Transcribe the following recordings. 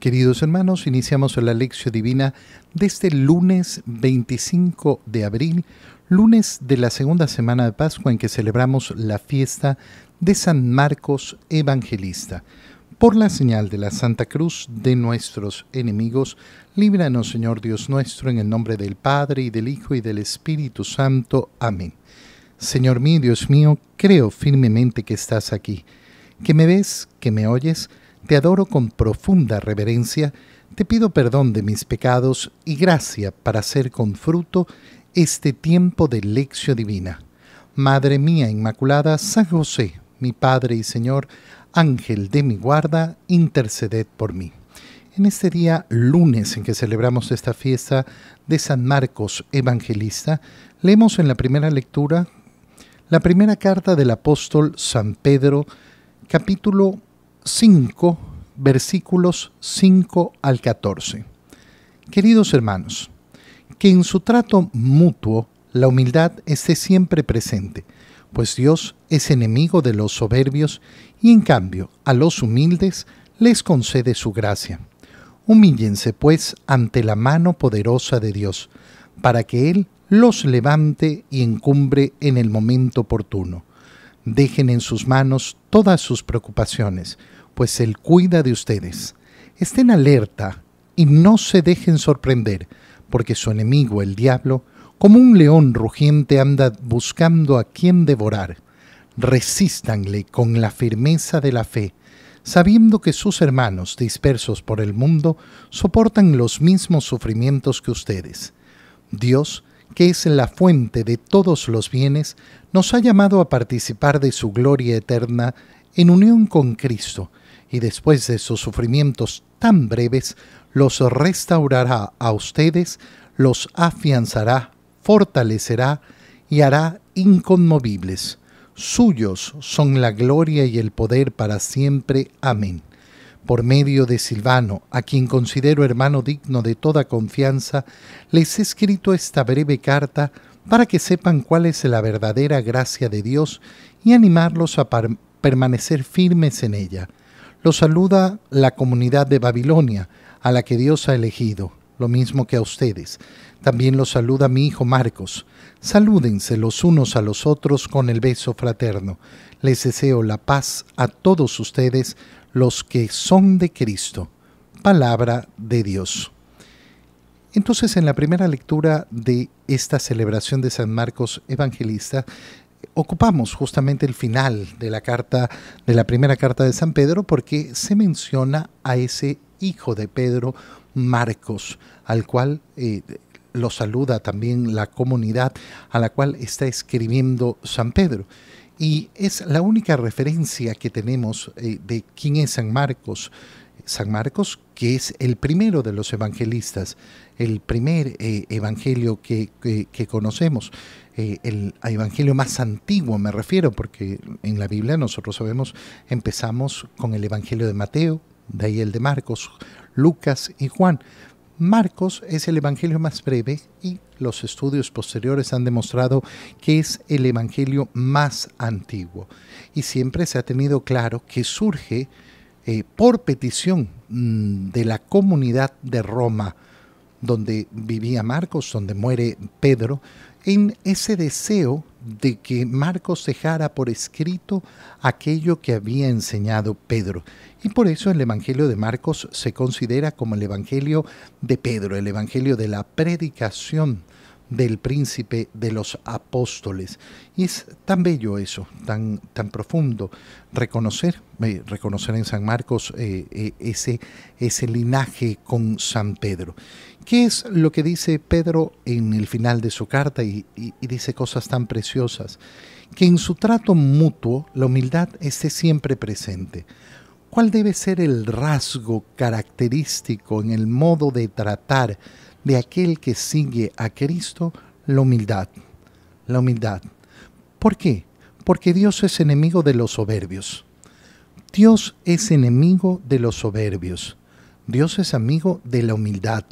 Queridos hermanos, iniciamos la lección divina desde este lunes 25 de abril, lunes de la segunda semana de Pascua en que celebramos la fiesta de San Marcos Evangelista. Por la señal de la Santa Cruz de nuestros enemigos, líbranos Señor Dios nuestro, en el nombre del Padre y del Hijo y del Espíritu Santo. Amén. Señor mío, Dios mío, creo firmemente que estás aquí, que me ves, que me oyes, te adoro con profunda reverencia, te pido perdón de mis pecados y gracia para hacer con fruto este tiempo de lección divina. Madre mía Inmaculada, San José, mi Padre y Señor, Ángel de mi guarda, interceded por mí. En este día lunes en que celebramos esta fiesta de San Marcos Evangelista, leemos en la primera lectura la primera carta del apóstol San Pedro, capítulo 5, versículos 5 al 14. Queridos hermanos, que en su trato mutuo la humildad esté siempre presente, pues Dios es enemigo de los soberbios y en cambio a los humildes les concede su gracia. Humíllense pues ante la mano poderosa de Dios, para que Él los levante y encumbre en el momento oportuno. Dejen en sus manos todas sus preocupaciones, pues Él cuida de ustedes. Estén alerta y no se dejen sorprender, porque su enemigo, el diablo, como un león rugiente anda buscando a quien devorar. Resístanle con la firmeza de la fe, sabiendo que sus hermanos dispersos por el mundo soportan los mismos sufrimientos que ustedes. Dios, que es la fuente de todos los bienes, nos ha llamado a participar de su gloria eterna en unión con Cristo, y después de sus sufrimientos tan breves, los restaurará a ustedes, los afianzará, fortalecerá y hará inconmovibles. Suyos son la gloria y el poder para siempre. Amén. Por medio de Silvano, a quien considero hermano digno de toda confianza, les he escrito esta breve carta para que sepan cuál es la verdadera gracia de Dios y animarlos a permanecer firmes en ella. Los saluda la comunidad de Babilonia, a la que Dios ha elegido, lo mismo que a ustedes. También los saluda mi hijo Marcos. Salúdense los unos a los otros con el beso fraterno. Les deseo la paz a todos ustedes, los que son de Cristo. Palabra de Dios. Entonces, en la primera lectura de esta celebración de San Marcos Evangelista, ocupamos justamente el final de la carta, de la primera carta de San Pedro, porque se menciona a ese hijo de Pedro, Marcos, al cual eh, lo saluda también la comunidad a la cual está escribiendo San Pedro. Y es la única referencia que tenemos eh, de quién es San Marcos. San Marcos, que es el primero de los evangelistas, el primer eh, evangelio que conocemos. Eh, el evangelio más antiguo, me refiero, porque en la Biblia nosotros sabemos, empezamos con el evangelio de Mateo, de ahí el de Marcos, Lucas y Juan. Marcos es el evangelio más breve y los estudios posteriores han demostrado que es el evangelio más antiguo. Y siempre se ha tenido claro que surge eh, por petición mm, de la comunidad de Roma, donde vivía Marcos, donde muere Pedro, en ese deseo de que Marcos dejara por escrito aquello que había enseñado Pedro. Y por eso el Evangelio de Marcos se considera como el Evangelio de Pedro, el Evangelio de la predicación del príncipe de los apóstoles. Y es tan bello eso, tan, tan profundo, reconocer, eh, reconocer en San Marcos eh, eh, ese, ese linaje con San Pedro. ¿Qué es lo que dice Pedro en el final de su carta? y, y dice cosas tan preciosas. Que en su trato mutuo la humildad esté siempre presente. ¿Cuál debe ser el rasgo característico en el modo de tratar de aquel que sigue a Cristo la humildad. La humildad. ¿Por qué? Porque Dios es enemigo de los soberbios. Dios es enemigo de los soberbios. Dios es amigo de la humildad.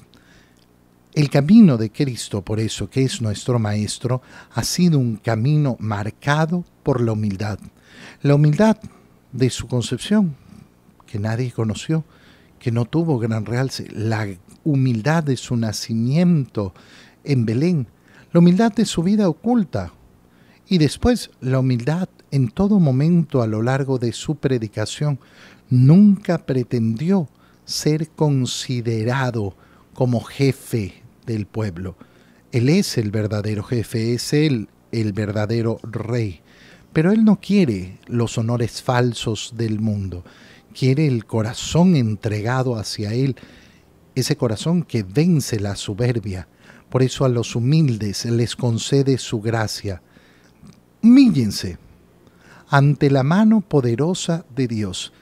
El camino de Cristo, por eso que es nuestro Maestro, ha sido un camino marcado por la humildad. La humildad de su concepción, que nadie conoció, que no tuvo gran realce, la humildad de su nacimiento en Belén, la humildad de su vida oculta y después la humildad en todo momento a lo largo de su predicación. Nunca pretendió ser considerado como jefe del pueblo. Él es el verdadero jefe, es él el verdadero rey. Pero él no quiere los honores falsos del mundo, quiere el corazón entregado hacia él ese corazón que vence la soberbia. Por eso a los humildes les concede su gracia. Humíllense ante la mano poderosa de Dios.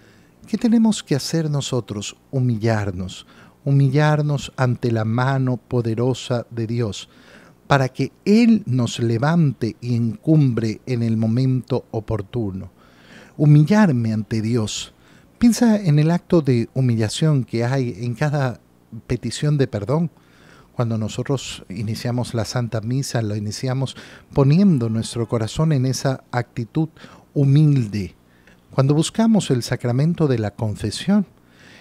¿Qué tenemos que hacer nosotros? Humillarnos, humillarnos ante la mano poderosa de Dios, para que Él nos levante y encumbre en el momento oportuno. Humillarme ante Dios. Piensa en el acto de humillación que hay en cada petición de perdón. Cuando nosotros iniciamos la Santa Misa, lo iniciamos poniendo nuestro corazón en esa actitud humilde. Cuando buscamos el sacramento de la confesión.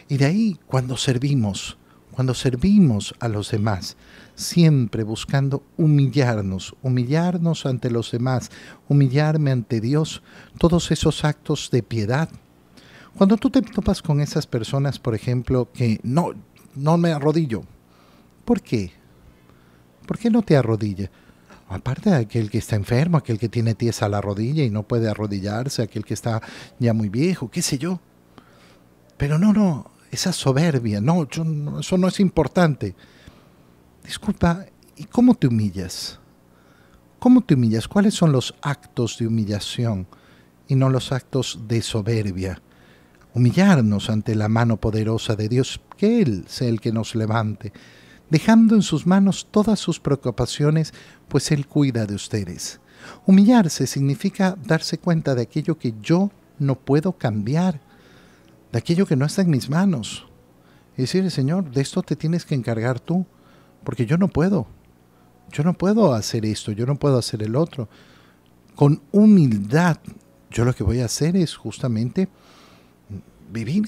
Y de ahí, cuando servimos, cuando servimos a los demás, siempre buscando humillarnos, humillarnos ante los demás, humillarme ante Dios, todos esos actos de piedad. Cuando tú te topas con esas personas, por ejemplo, que no, no me arrodillo. ¿Por qué? ¿Por qué no te arrodillas? Aparte de aquel que está enfermo, aquel que tiene tiesa la rodilla y no puede arrodillarse, aquel que está ya muy viejo, qué sé yo. Pero no, no, esa soberbia, no, no eso no es importante. Disculpa, ¿y cómo te humillas? ¿Cómo te humillas? ¿Cuáles son los actos de humillación y no los actos de soberbia? humillarnos ante la mano poderosa de Dios, que Él sea el que nos levante, dejando en sus manos todas sus preocupaciones, pues Él cuida de ustedes. Humillarse significa darse cuenta de aquello que yo no puedo cambiar, de aquello que no está en mis manos. Y decir, Señor, de esto te tienes que encargar tú, porque yo no puedo. Yo no puedo hacer esto, yo no puedo hacer el otro. Con humildad, yo lo que voy a hacer es justamente vivir,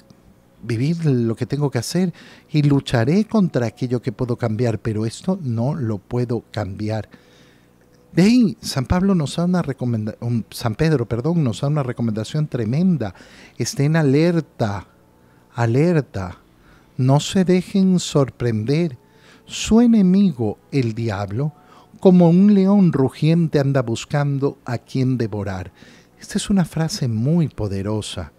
vivir lo que tengo que hacer y lucharé contra aquello que puedo cambiar, pero esto no lo puedo cambiar. De ahí, San Pablo nos da una recomendación, um, San Pedro, perdón, nos da una recomendación tremenda. Estén alerta, alerta, no se dejen sorprender. Su enemigo, el diablo, como un león rugiente anda buscando a quien devorar. Esta es una frase muy poderosa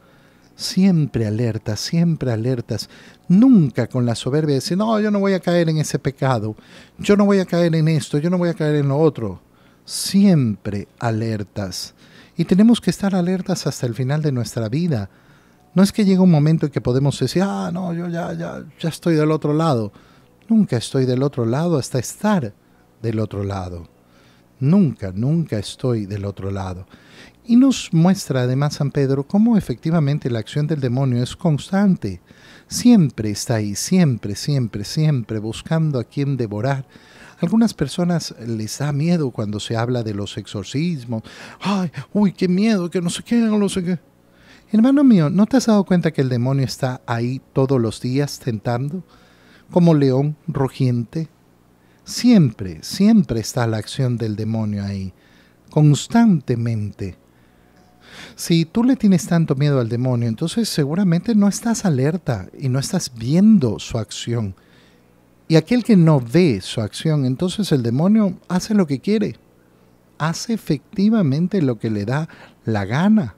siempre alertas, siempre alertas, nunca con la soberbia de decir, no, yo no voy a caer en ese pecado, yo no voy a caer en esto, yo no voy a caer en lo otro. Siempre alertas. Y tenemos que estar alertas hasta el final de nuestra vida. No es que llegue un momento en que podemos decir, ah, no, yo ya, ya, ya estoy del otro lado. Nunca estoy del otro lado hasta estar del otro lado. Nunca, nunca estoy del otro lado. Y nos muestra además San Pedro cómo efectivamente la acción del demonio es constante. Siempre está ahí, siempre, siempre, siempre buscando a quien devorar. Algunas personas les da miedo cuando se habla de los exorcismos. Ay, uy, qué miedo, que no sé qué, no sé qué. Hermano mío, ¿no te has dado cuenta que el demonio está ahí todos los días tentando? Como león rugiente. Siempre, siempre está la acción del demonio ahí, constantemente. Si tú le tienes tanto miedo al demonio, entonces seguramente no estás alerta y no estás viendo su acción. Y aquel que no ve su acción, entonces el demonio hace lo que quiere. Hace efectivamente lo que le da la gana.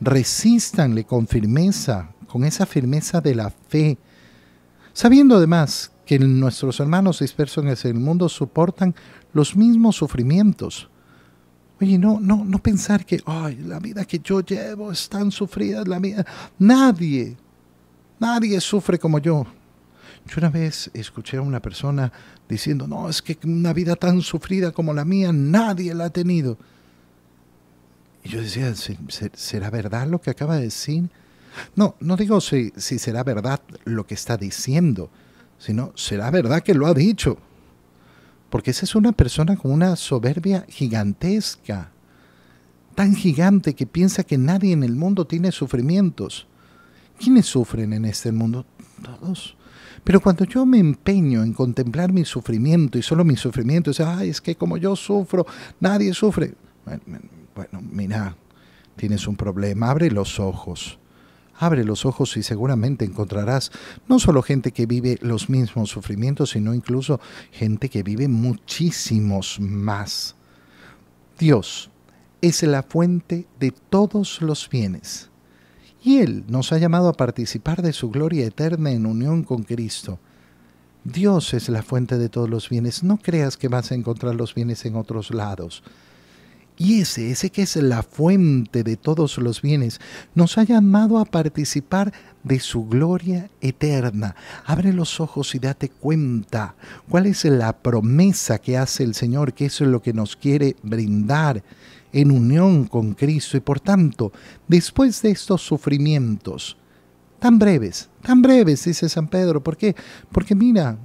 Resístanle con firmeza, con esa firmeza de la fe. Sabiendo además que nuestros hermanos dispersos en el mundo soportan los mismos sufrimientos Oye, no, no, no pensar que, la vida que yo llevo es tan sufrida, la mía. Nadie, nadie sufre como yo. Yo una vez escuché a una persona diciendo, no, es que una vida tan sufrida como la mía, nadie la ha tenido. Y yo decía, ¿será verdad lo que acaba de decir? No, no digo si, si será verdad lo que está diciendo, sino será verdad que lo ha dicho. Porque esa es una persona con una soberbia gigantesca, tan gigante que piensa que nadie en el mundo tiene sufrimientos. ¿Quiénes sufren en este mundo? Todos. Pero cuando yo me empeño en contemplar mi sufrimiento y solo mi sufrimiento, es, Ay, es que como yo sufro, nadie sufre. Bueno, mira, tienes un problema, abre los ojos Abre los ojos y seguramente encontrarás no solo gente que vive los mismos sufrimientos, sino incluso gente que vive muchísimos más. Dios es la fuente de todos los bienes. Y Él nos ha llamado a participar de su gloria eterna en unión con Cristo. Dios es la fuente de todos los bienes. No creas que vas a encontrar los bienes en otros lados y ese, ese que es la fuente de todos los bienes, nos ha llamado a participar de su gloria eterna. Abre los ojos y date cuenta cuál es la promesa que hace el Señor, que eso es lo que nos quiere brindar en unión con Cristo y por tanto, después de estos sufrimientos, tan breves, tan breves, dice San Pedro, ¿por qué? Porque mira,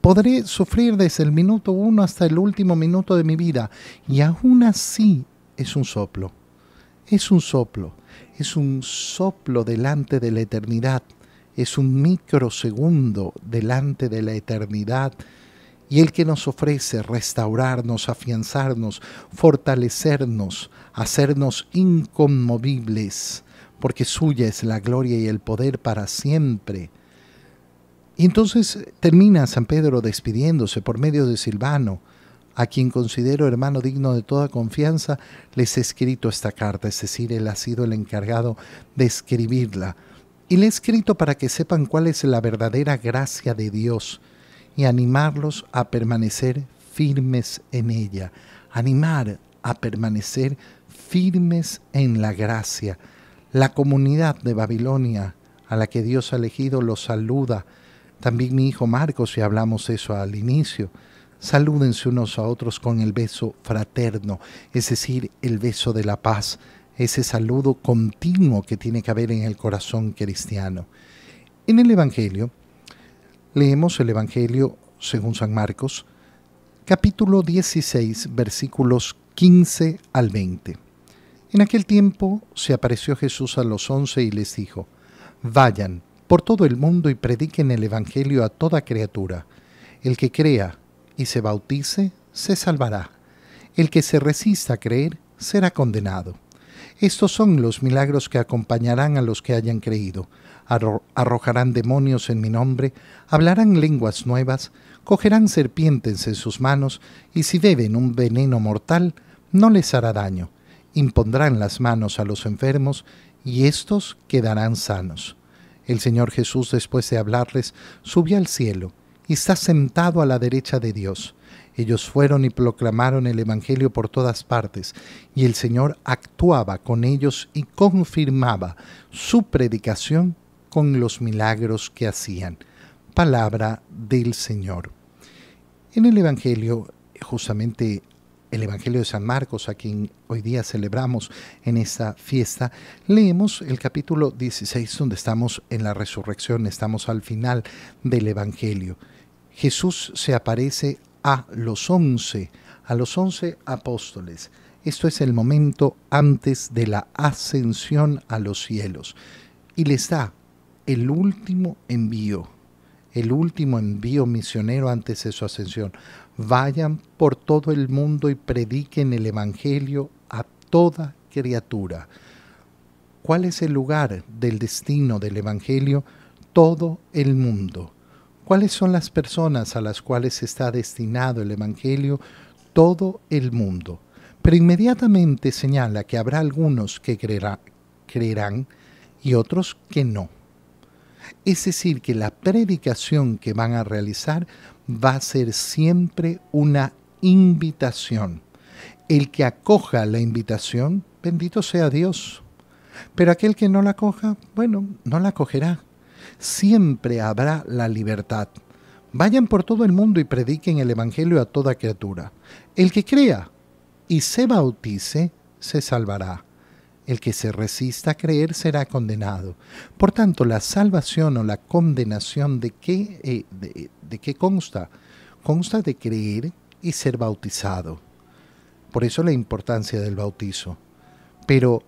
podré sufrir desde el minuto uno hasta el último minuto de mi vida. Y aún así es un soplo. Es un soplo. Es un soplo delante de la eternidad. Es un microsegundo delante de la eternidad. Y el que nos ofrece restaurarnos, afianzarnos, fortalecernos, hacernos inconmovibles, porque suya es la gloria y el poder para siempre. Y entonces eh, termina San Pedro despidiéndose por medio de Silvano, a quien considero hermano digno de toda confianza, les he escrito esta carta, es decir, él ha sido el encargado de escribirla. Y le he escrito para que sepan cuál es la verdadera gracia de Dios y animarlos a permanecer firmes en ella, animar a permanecer firmes en la gracia. La comunidad de Babilonia a la que Dios ha elegido los saluda también mi hijo Marcos, si hablamos eso al inicio, salúdense unos a otros con el beso fraterno, es decir, el beso de la paz, ese saludo continuo que tiene que haber en el corazón cristiano. En el Evangelio, leemos el Evangelio según San Marcos, capítulo 16, versículos 15 al 20. En aquel tiempo se apareció Jesús a los once y les dijo, Vayan por todo el mundo y prediquen el Evangelio a toda criatura. El que crea y se bautice, se salvará. El que se resista a creer, será condenado. Estos son los milagros que acompañarán a los que hayan creído. arrojarán demonios en mi nombre, hablarán lenguas nuevas, cogerán serpientes en sus manos, y si beben un veneno mortal, no les hará daño. Impondrán las manos a los enfermos, y estos quedarán sanos. El Señor Jesús, después de hablarles, subió al cielo y está sentado a la derecha de Dios. Ellos fueron y proclamaron el Evangelio por todas partes, y el Señor actuaba con ellos y confirmaba su predicación con los milagros que hacían. Palabra del Señor. En el Evangelio, justamente el Evangelio de San Marcos, a quien hoy día celebramos en esta fiesta, leemos el capítulo 16, donde estamos en la resurrección, estamos al final del Evangelio. Jesús se aparece a los once, a los once apóstoles. Esto es el momento antes de la ascensión a los cielos. Y les da el último envío el último envío misionero antes de su ascensión. Vayan por todo el mundo y prediquen el Evangelio a toda criatura. ¿Cuál es el lugar del destino del Evangelio? Todo el mundo. ¿Cuáles son las personas a las cuales está destinado el Evangelio? Todo el mundo. Pero inmediatamente señala que habrá algunos que creerán y otros que no. Es decir, que la predicación que van a realizar va a ser siempre una invitación. El que acoja la invitación, bendito sea Dios. Pero aquel que no la acoja, bueno, no la acogerá. Siempre habrá la libertad. Vayan por todo el mundo y prediquen el Evangelio a toda criatura. El que crea y se bautice, se salvará el que se resista a creer será condenado. Por tanto, la salvación o la condenación de qué, eh, qué consta? Consta de creer y ser bautizado. Por eso la importancia del bautizo. Pero,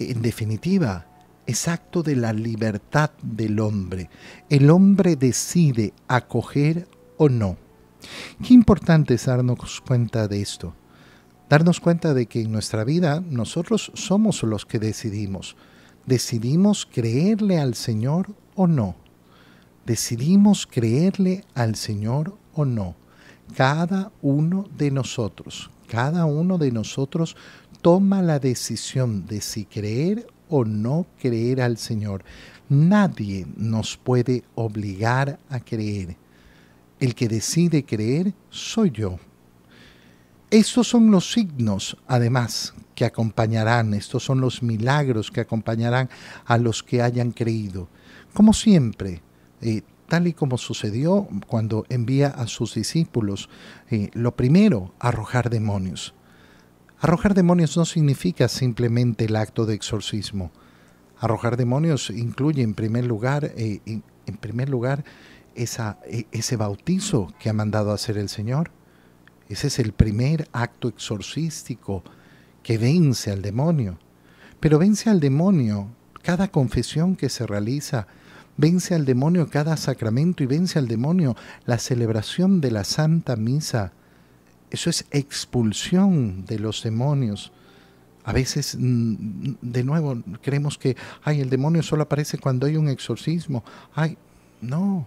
en definitiva, es acto de la libertad del hombre. El hombre decide acoger o no. Qué importante es darnos cuenta de esto darnos cuenta de que en nuestra vida nosotros somos los que decidimos. Decidimos creerle al Señor o no. Decidimos creerle al Señor o no. Cada uno de nosotros, cada uno de nosotros toma la decisión de si creer o no creer al Señor. Nadie nos puede obligar a creer. El que decide creer soy yo estos son los signos, además, que acompañarán, estos son los milagros que acompañarán a los que hayan creído. Como siempre, eh, tal y como sucedió cuando envía a sus discípulos, eh, lo primero, arrojar demonios. Arrojar demonios no significa simplemente el acto de exorcismo. Arrojar demonios incluye en primer lugar, eh, en primer lugar e, ese bautizo que ha mandado a hacer el Señor ese es el primer acto exorcístico que vence al demonio. Pero vence al demonio cada confesión que se realiza, vence al demonio cada sacramento y vence al demonio la celebración de la Santa Misa. Eso es expulsión de los demonios. A veces, mm, mm, de nuevo, creemos que, ay, el demonio solo aparece cuando hay un exorcismo. Ay, no,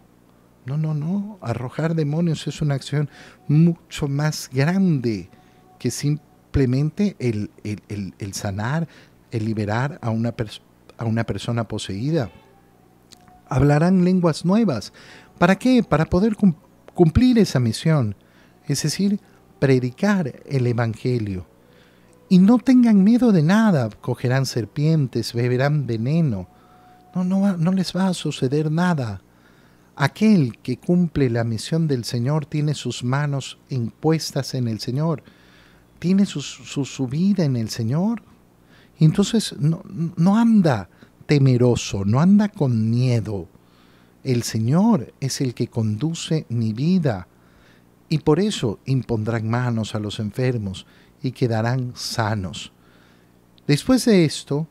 no, no, no. Arrojar demonios es una acción mucho más grande que simplemente el, sanar, el liberar a una, a una persona poseída. Hablarán lenguas nuevas. ¿Para qué? Para poder cumplir esa misión. Es decir, predicar el Evangelio. Y no tengan miedo de nada. Cogerán serpientes, beberán veneno. No, no, no les va a suceder nada. Aquel que cumple la misión del Señor tiene sus manos impuestas en el Señor, tiene su, subida en el Señor. Y entonces no, no anda temeroso, no anda con miedo. El Señor es el que conduce mi vida. Y por eso impondrán manos a los enfermos y quedarán sanos. Después de esto,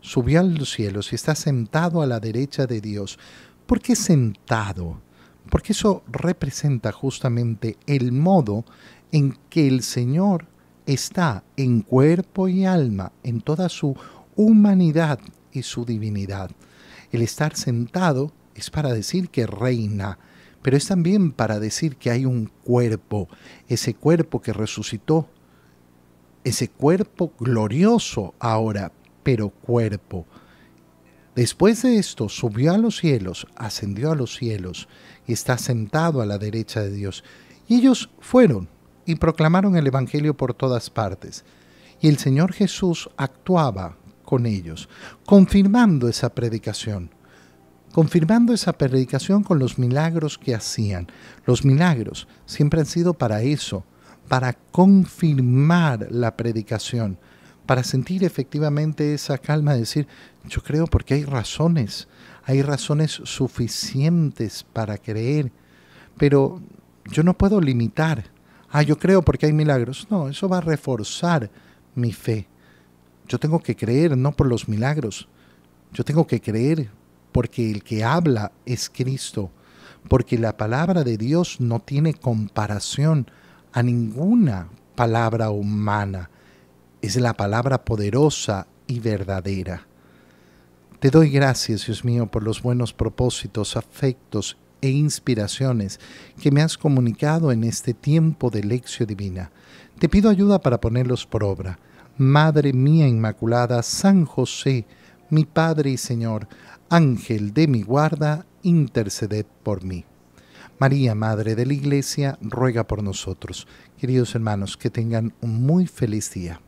subió a los cielos y está sentado a la derecha de Dios ¿Por qué sentado? Porque eso representa justamente el modo en que el Señor está en cuerpo y alma, en toda su humanidad y su divinidad. El estar sentado es para decir que reina, pero es también para decir que hay un cuerpo, ese cuerpo que resucitó, ese cuerpo glorioso ahora, pero cuerpo. Después de esto subió a los cielos, ascendió a los cielos y está sentado a la derecha de Dios. Y ellos fueron y proclamaron el Evangelio por todas partes. Y el Señor Jesús actuaba con ellos, confirmando esa predicación, confirmando esa predicación con los milagros que hacían. Los milagros siempre han sido para eso, para confirmar la predicación para sentir efectivamente esa calma, decir, yo creo porque hay razones, hay razones suficientes para creer, pero yo no puedo limitar, ah, yo creo porque hay milagros, no, eso va a reforzar mi fe. Yo tengo que creer no por los milagros, yo tengo que creer porque el que habla es Cristo, porque la palabra de Dios no tiene comparación a ninguna palabra humana es la palabra poderosa y verdadera. Te doy gracias, Dios mío, por los buenos propósitos, afectos e inspiraciones que me has comunicado en este tiempo de lección divina. Te pido ayuda para ponerlos por obra. Madre mía Inmaculada, San José, mi Padre y Señor, Ángel de mi guarda, interceded por mí. María, Madre de la Iglesia, ruega por nosotros. Queridos hermanos, que tengan un muy feliz día.